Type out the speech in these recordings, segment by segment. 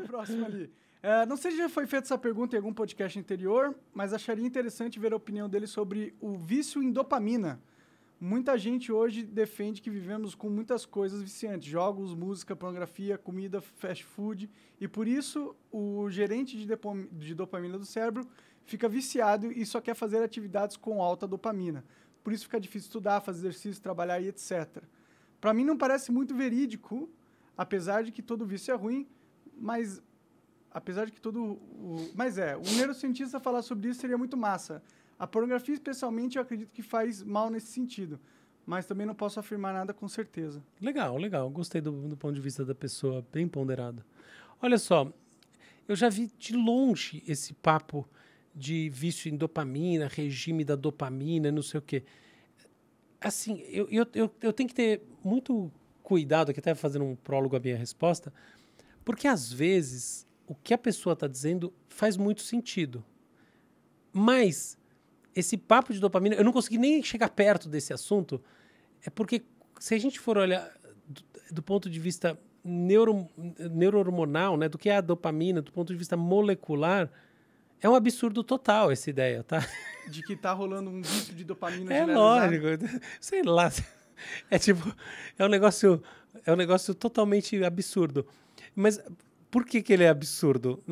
próxima ali. É, não sei se já foi feita essa pergunta em algum podcast anterior, mas acharia interessante ver a opinião dele sobre o vício em dopamina. Muita gente hoje defende que vivemos com muitas coisas viciantes: jogos, música, pornografia, comida, fast food. E por isso o gerente de, de dopamina do cérebro fica viciado e só quer fazer atividades com alta dopamina. Por isso fica difícil estudar, fazer exercício, trabalhar e etc. Para mim não parece muito verídico, apesar de que todo vício é ruim mas, apesar de que todo o... Mas é, um neurocientista falar sobre isso seria muito massa. A pornografia, especialmente, eu acredito que faz mal nesse sentido. Mas também não posso afirmar nada com certeza. Legal, legal. Gostei do, do ponto de vista da pessoa, bem ponderada. Olha só, eu já vi de longe esse papo de vício em dopamina, regime da dopamina, não sei o quê. Assim, eu, eu, eu, eu tenho que ter muito cuidado, aqui até fazendo um prólogo à minha resposta, porque às vezes o que a pessoa está dizendo faz muito sentido. Mas esse papo de dopamina, eu não consegui nem chegar perto desse assunto, é porque se a gente for olhar do, do ponto de vista neuro, neurohormonal, né, do que é a dopamina, do ponto de vista molecular, é um absurdo total essa ideia, tá? De que tá rolando um vício de dopamina. É lógico, sei lá. É tipo, é um negócio, é um negócio totalmente absurdo. Mas por que, que ele é absurdo?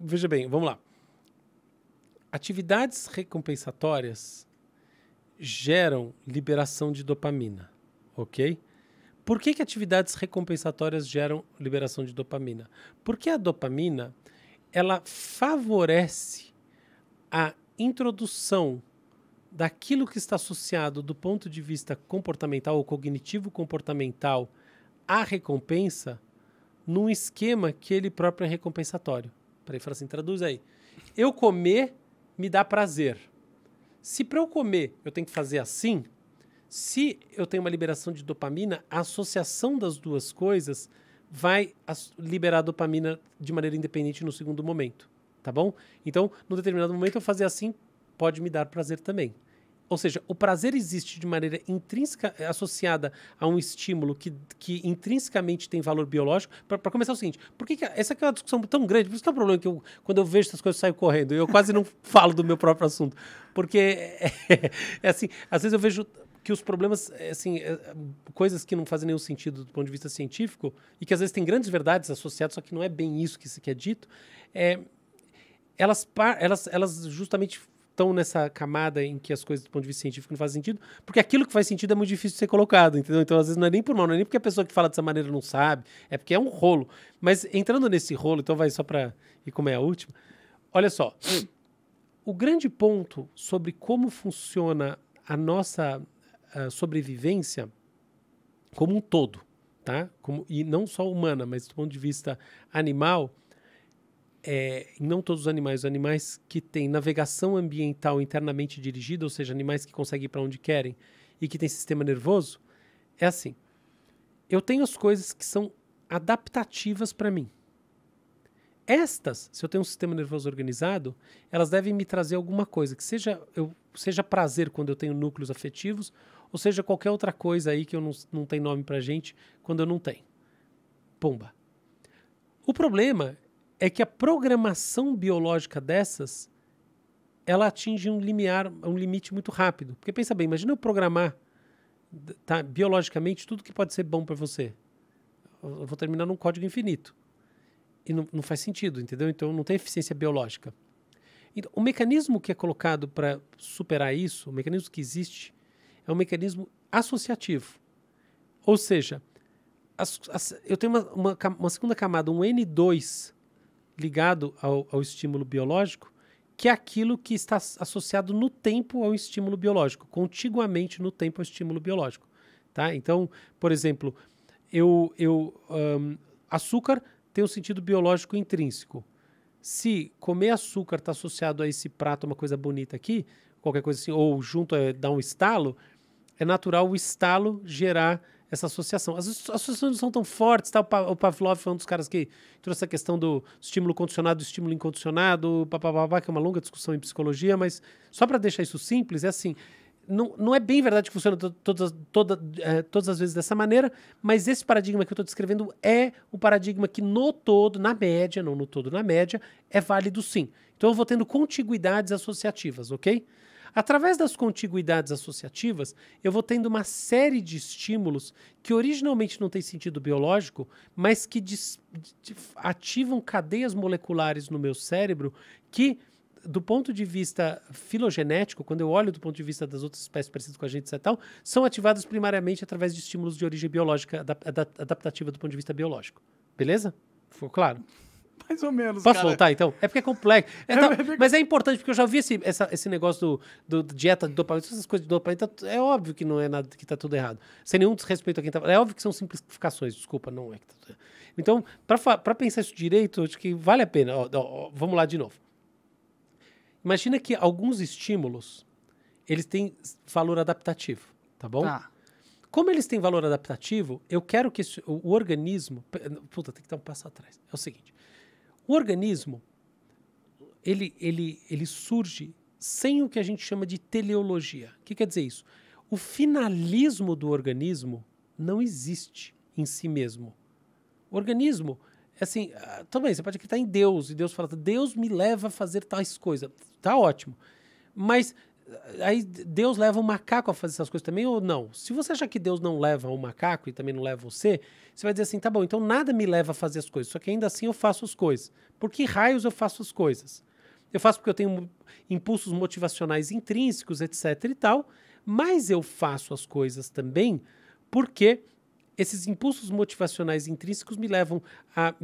Veja bem, vamos lá. Atividades recompensatórias geram liberação de dopamina, ok? Por que, que atividades recompensatórias geram liberação de dopamina? Porque a dopamina ela favorece a introdução daquilo que está associado do ponto de vista comportamental ou cognitivo comportamental à recompensa num esquema que ele próprio é recompensatório. Para ele falar assim, traduz aí. Eu comer me dá prazer. Se para eu comer eu tenho que fazer assim, se eu tenho uma liberação de dopamina, a associação das duas coisas vai liberar dopamina de maneira independente no segundo momento, tá bom? Então, num determinado momento eu fazer assim pode me dar prazer também. Ou seja, o prazer existe de maneira intrínseca, eh, associada a um estímulo que, que intrinsecamente tem valor biológico. Para começar é o seguinte, por que, que essa é uma discussão tão grande, por isso que é um problema que eu, quando eu vejo essas coisas eu saio correndo, eu quase não falo do meu próprio assunto. Porque é, é, assim, às vezes eu vejo que os problemas, eh, assim, eh, coisas que não fazem nenhum sentido do ponto de vista científico e que às vezes tem grandes verdades associadas, só que não é bem isso que se quer dito, é, elas, elas, elas justamente estão nessa camada em que as coisas do ponto de vista científico não fazem sentido, porque aquilo que faz sentido é muito difícil de ser colocado, entendeu? Então, às vezes, não é nem por mal, não é nem porque a pessoa que fala dessa maneira não sabe, é porque é um rolo. Mas entrando nesse rolo, então vai só para. E como é a última? Olha só. O grande ponto sobre como funciona a nossa a ah, sobrevivência como um todo, tá? Como, e não só humana, mas do ponto de vista animal é, não todos os animais, os animais que têm navegação ambiental internamente dirigida, ou seja, animais que conseguem ir para onde querem e que têm sistema nervoso, é assim. Eu tenho as coisas que são adaptativas para mim. Estas, se eu tenho um sistema nervoso organizado, elas devem me trazer alguma coisa, que seja, eu, seja prazer quando eu tenho núcleos afetivos, ou seja qualquer outra coisa aí que eu não, não tem nome pra gente quando eu não tenho. Pumba. O problema é que a programação biológica dessas ela atinge um limiar, um limite muito rápido. Porque pensa bem, imagina eu programar tá, biologicamente tudo que pode ser bom para você. Eu vou terminar num código infinito. E não, não, faz sentido, entendeu? Então não tem eficiência biológica. Então, o mecanismo que é colocado para superar isso, o mecanismo que existe, é um mecanismo associativo. Ou seja, as, as, eu tenho uma, uma, uma segunda camada, um N2 ligado ao, ao estímulo biológico que é aquilo que está associado no tempo ao estímulo biológico, contiguamente no tempo ao estímulo biológico. Tá? Então, por exemplo, eu, eu um, açúcar tem um sentido biológico intrínseco. Se comer açúcar está associado a esse prato, uma coisa bonita aqui, qualquer coisa assim, ou junto é, dá um estalo, é natural o estalo gerar essa associação. As associações não são tão fortes, tá? O Pavlov foi um dos caras que trouxe a questão do estímulo condicionado e estímulo incondicionado, papapá, que é uma longa discussão em psicologia, mas só para deixar isso simples, é assim, não, não é bem verdade que funciona todas, toda, é, todas as vezes dessa maneira, mas esse paradigma que eu estou descrevendo é o paradigma que no todo, na média, não no todo, na média, é válido sim. Então eu vou tendo contiguidades associativas, ok? Através das contiguidades associativas, eu vou tendo uma série de estímulos que originalmente não têm sentido biológico, mas que ativam cadeias moleculares no meu cérebro que do ponto de vista filogenético, quando eu olho do ponto de vista das outras espécies parecidas com a gente e é tal, são ativados primariamente através de estímulos de origem biológica, adaptativa do ponto de vista biológico. Beleza? Ficou claro? Mais ou menos. Posso cara. voltar então? É porque é complexo. É, tá, mas é importante, porque eu já vi esse, essa, esse negócio do, do dieta de dopamina, essas coisas de dopamina. Tá, é óbvio que não é nada, que tá tudo errado. Sem nenhum desrespeito a quem tá. É óbvio que são simplificações, desculpa, não é que tá tudo errado. Então, para pensar isso direito, acho que vale a pena. Ó, ó, vamos lá de novo. Imagina que alguns estímulos eles têm valor adaptativo, tá bom? Tá. Como eles têm valor adaptativo, eu quero que esse, o, o, organismo. Puta, tem que dar um passo atrás. É o seguinte: o organismo ele, ele, ele surge sem o que a gente chama de teleologia. O que quer dizer isso? O finalismo do organismo não existe em si mesmo. O organismo, é assim, ah, também tá você pode acreditar em Deus, e Deus fala, Deus me leva a fazer tais coisas. Tá ótimo. Mas Aí Deus leva o macaco a fazer essas coisas também ou não? Se você achar que Deus não leva o macaco e também não leva você, você vai dizer assim: tá bom, então nada me leva a fazer as coisas, só que ainda assim eu faço as coisas. Por que raios eu faço as coisas? Eu faço porque eu tenho impulsos motivacionais intrínsecos, etc e tal, mas eu faço as coisas também porque esses impulsos motivacionais intrínsecos me levam a,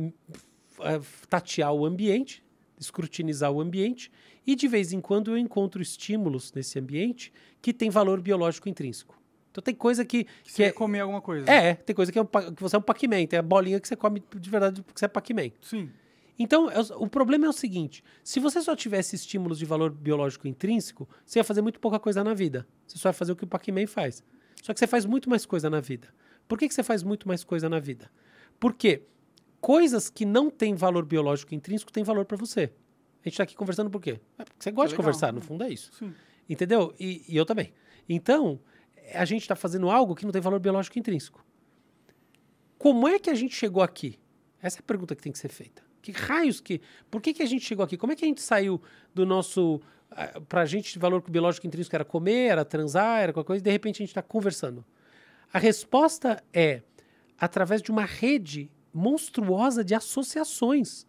a tatear o ambiente, escrutinizar o ambiente e de vez em quando eu encontro estímulos nesse ambiente que tem valor biológico intrínseco. Então tem coisa que. que você é, comer alguma coisa. É, tem coisa que, é um, que você é um Pac-Man, tem a bolinha que você come de verdade porque você é Pac-Man. Sim. Então, é o problema é o seguinte: se você só tivesse estímulos de valor biológico intrínseco, você ia fazer muito pouca coisa na vida. Você só ia fazer o que o Pac-Man faz. Só que você faz muito mais coisa na vida. Por que, que você faz muito mais coisa na vida? Porque coisas que não têm valor biológico intrínseco têm valor para você. A gente está aqui conversando por quê? É porque você gosta é de conversar, no fundo é isso. Sim. Entendeu? E, e eu também. Então, a gente está fazendo algo que não tem valor biológico intrínseco. Como é que a gente chegou aqui? Essa é a pergunta que tem que ser feita. Que raios que. Por que, que a gente chegou aqui? Como é que a gente saiu do nosso. Ah, para a gente, valor biológico intrínseco era comer, era transar, era qualquer coisa, e de repente a gente está conversando. A resposta é através de uma rede monstruosa de associações.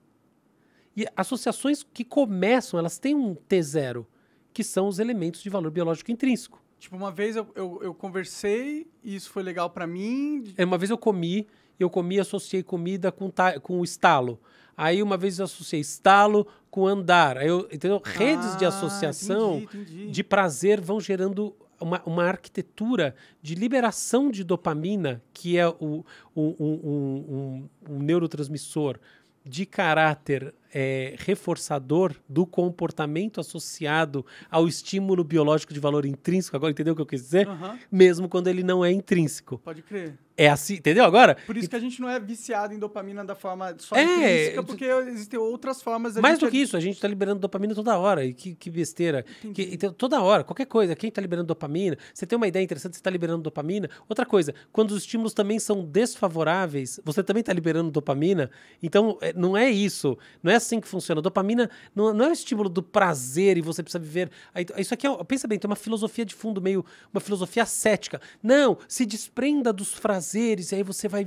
E associações que começam, elas têm um T0, que são os elementos de valor biológico intrínseco. Tipo, uma vez eu, eu, eu conversei e isso foi legal para mim. É, uma vez eu comi, eu comi associei comida com, ta, com estalo. Aí uma vez eu associei estalo com andar. Aí eu, entendeu? Redes ah, de associação entendi, entendi. de prazer vão gerando uma, uma arquitetura de liberação de dopamina, que é o, o um, um, um, um neurotransmissor de caráter é, reforçador do comportamento associado ao estímulo biológico de valor intrínseco. Agora, entendeu o que eu quis dizer? Uhum. Mesmo quando ele não é intrínseco. Pode crer. É assim, entendeu agora? Por isso que a gente não é viciado em dopamina da forma só é, intrínseca, porque existem outras formas. Mais do que é... isso, a gente está liberando dopamina toda hora. E que, que besteira. Que, então, toda hora, qualquer coisa. Quem está liberando dopamina? Você tem uma ideia interessante, você está liberando dopamina. Outra coisa, quando os estímulos também são desfavoráveis, você também está liberando dopamina. Então, é, não é isso. Não é assim que funciona. A dopamina não, não, é o estímulo do prazer e você precisa viver. Isso aqui é, pensa bem, tem uma filosofia de fundo meio, uma filosofia cética. Não, se desprenda dos prazeres e aí você vai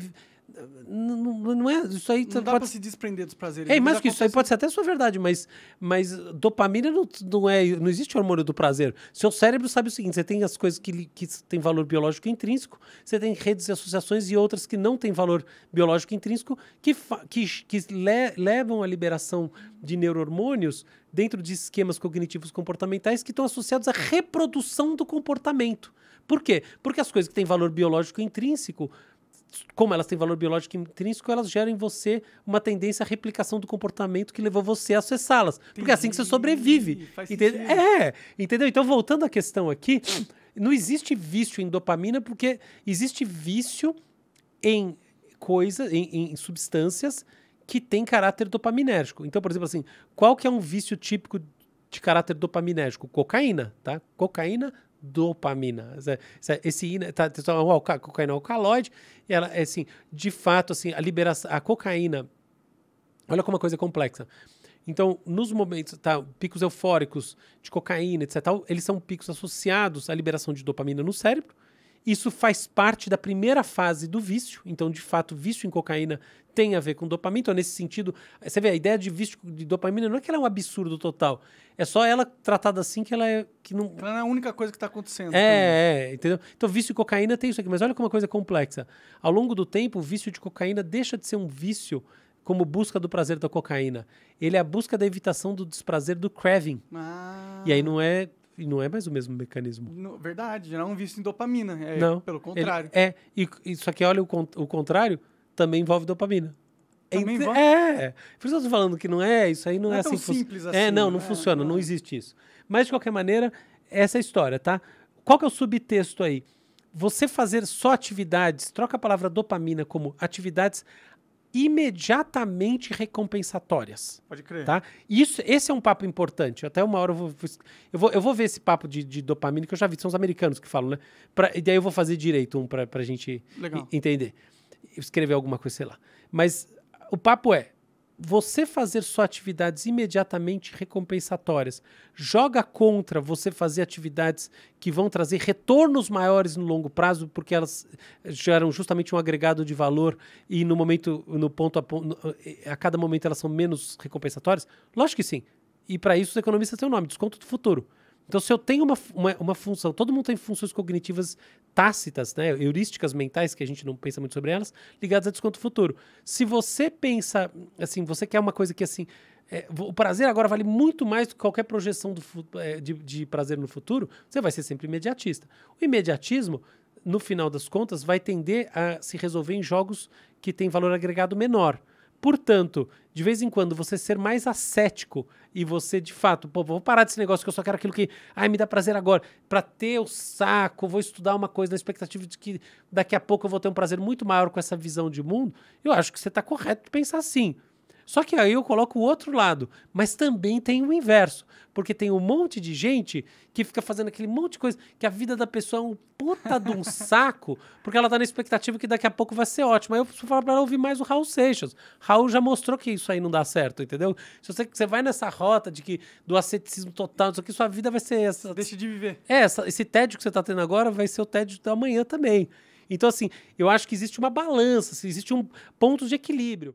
não, não é isso aí. Não dá pode... pra se desprender dos prazeres. É, mais que isso aí pode ser até sua verdade, mas, mas dopamina não, não é. Não existe hormônio do prazer. Seu cérebro sabe o seguinte: você tem as coisas que, que tem valor biológico intrínseco, você tem redes e associações e outras que não têm valor biológico intrínseco, que, que, que le, levam à liberação de neurohormônios dentro de esquemas cognitivos comportamentais que estão associados à reprodução do comportamento. Por quê? Porque as coisas que têm valor biológico intrínseco como elas têm valor biológico intrínseco, elas geram em você uma tendência à replicação do comportamento que levou você a acessá-las. Porque é assim que você sobrevive. Faz entende? Sentido. É, entendeu? Então, voltando à questão aqui, não existe vício em dopamina, porque existe vício em coisas, em, em, substâncias que têm caráter dopaminérgico. Então, por exemplo, assim, qual que é um vício típico de caráter dopaminérgico? Cocaína, tá? Cocaína dopamina. Essa, essa, esse tá, uma tá, tá, cocaína é alcaloide, e ela é assim, de fato, assim, a liberação, a cocaína. Olha como a coisa é complexa. Então, nos momentos, tá, picos eufóricos de cocaína, etc., eles são picos associados à liberação de dopamina no cérebro, isso faz parte da primeira fase do vício, então, de fato, vício em cocaína tem a ver com dopamina. Então, nesse sentido, você vê, a ideia de vício de dopamina não é que ela é um absurdo total. É só ela tratada assim que ela é. Que não... Ela é a única coisa que está acontecendo. É, é, entendeu? Então, vício em cocaína tem isso aqui, mas olha como é uma coisa complexa. Ao longo do tempo, o vício de cocaína deixa de ser um vício como busca do prazer da cocaína. Ele é a busca da evitação do desprazer do craving. Ah. E aí não é e não é mais o mesmo mecanismo. No, verdade, não é um vício em dopamina. É não. Pelo contrário. é, e, e, só que olha, o, o contrário também envolve dopamina. Também envolve? É, é. Por isso eu tô falando que não é, isso aí não, não é, é assim. simples é, assim. É, não, não é, funciona, não. não existe isso. Mas, de qualquer maneira, essa é a história, tá? Qual que é o subtexto aí? Você fazer só atividades, troca a palavra dopamina como atividades imediatamente recompensatórias. Pode crer. Tá? Isso, esse é um papo importante. Até uma hora eu vou, eu vou, eu vou ver esse papo de, de dopamina, que eu já vi, são os americanos que falam, né? Pra, e daí eu vou fazer direito um para a gente Legal. entender. Escrever alguma coisa, sei lá. Mas o papo é, você fazer só atividades imediatamente recompensatórias joga contra você fazer atividades que vão trazer retornos maiores no longo prazo, porque elas eh, geram justamente um agregado de valor e no momento, no ponto a, ponto, eh, a cada momento elas são menos recompensatórias? Lógico que sim. E para isso os economistas têm o um nome, desconto do futuro. Então, se eu tenho uma, uma, uma, função, todo mundo tem funções cognitivas tácitas, né, heurísticas mentais, que a gente não pensa muito sobre elas, ligadas a desconto futuro. Se você pensa, assim, você quer uma coisa que, assim, é, o prazer agora vale muito mais do que qualquer projeção do, é, de, de prazer no futuro, você vai ser sempre imediatista. O imediatismo, no final das contas, vai tender a se resolver em jogos que têm valor agregado menor. Portanto, de vez em quando você ser mais ascético e você de fato, pô, vou parar desse negócio que eu só quero aquilo que, ai, me dá prazer agora, para ter o saco, vou estudar uma coisa na expectativa de que daqui a pouco eu vou ter um prazer muito maior com essa visão de mundo. Eu acho que você está correto de pensar assim. Só que aí eu coloco o outro lado, mas também tem o inverso, porque tem um monte de gente que fica fazendo aquele monte de coisa que a vida da pessoa é um puta de um saco, porque ela tá na expectativa que daqui a pouco vai ser ótimo. Aí eu preciso falar para ela ouvir mais o Raul Seixas. Raul já mostrou que isso aí não dá certo, entendeu? Se você, você vai nessa rota de que do asceticismo total, isso aqui, sua vida vai ser essa. Deixa de viver. É, essa, esse tédio que você tá tendo agora vai ser o tédio da manhã também. Então, assim, eu acho que existe uma balança, assim, existe um ponto de equilíbrio.